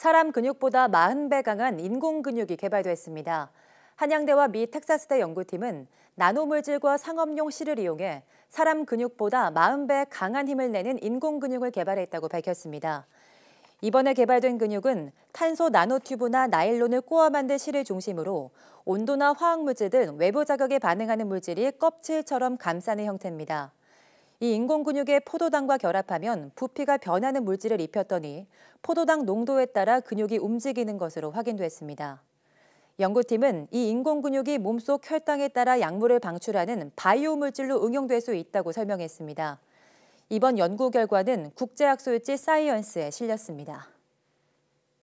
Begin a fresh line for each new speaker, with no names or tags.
사람 근육보다 40배 강한 인공 근육이 개발됐습니다. 한양대와 미 텍사스대 연구팀은 나노물질과 상업용 실을 이용해 사람 근육보다 40배 강한 힘을 내는 인공 근육을 개발했다고 밝혔습니다. 이번에 개발된 근육은 탄소 나노튜브나 나일론을 꼬아 만든 실을 중심으로 온도나 화학물질 등 외부 자극에 반응하는 물질이 껍질처럼 감싸는 형태입니다. 이 인공근육에 포도당과 결합하면 부피가 변하는 물질을 입혔더니 포도당 농도에 따라 근육이 움직이는 것으로 확인됐습니다. 연구팀은 이 인공근육이 몸속 혈당에 따라 약물을 방출하는 바이오 물질로 응용될 수 있다고 설명했습니다. 이번 연구 결과는 국제학술지 사이언스에 실렸습니다.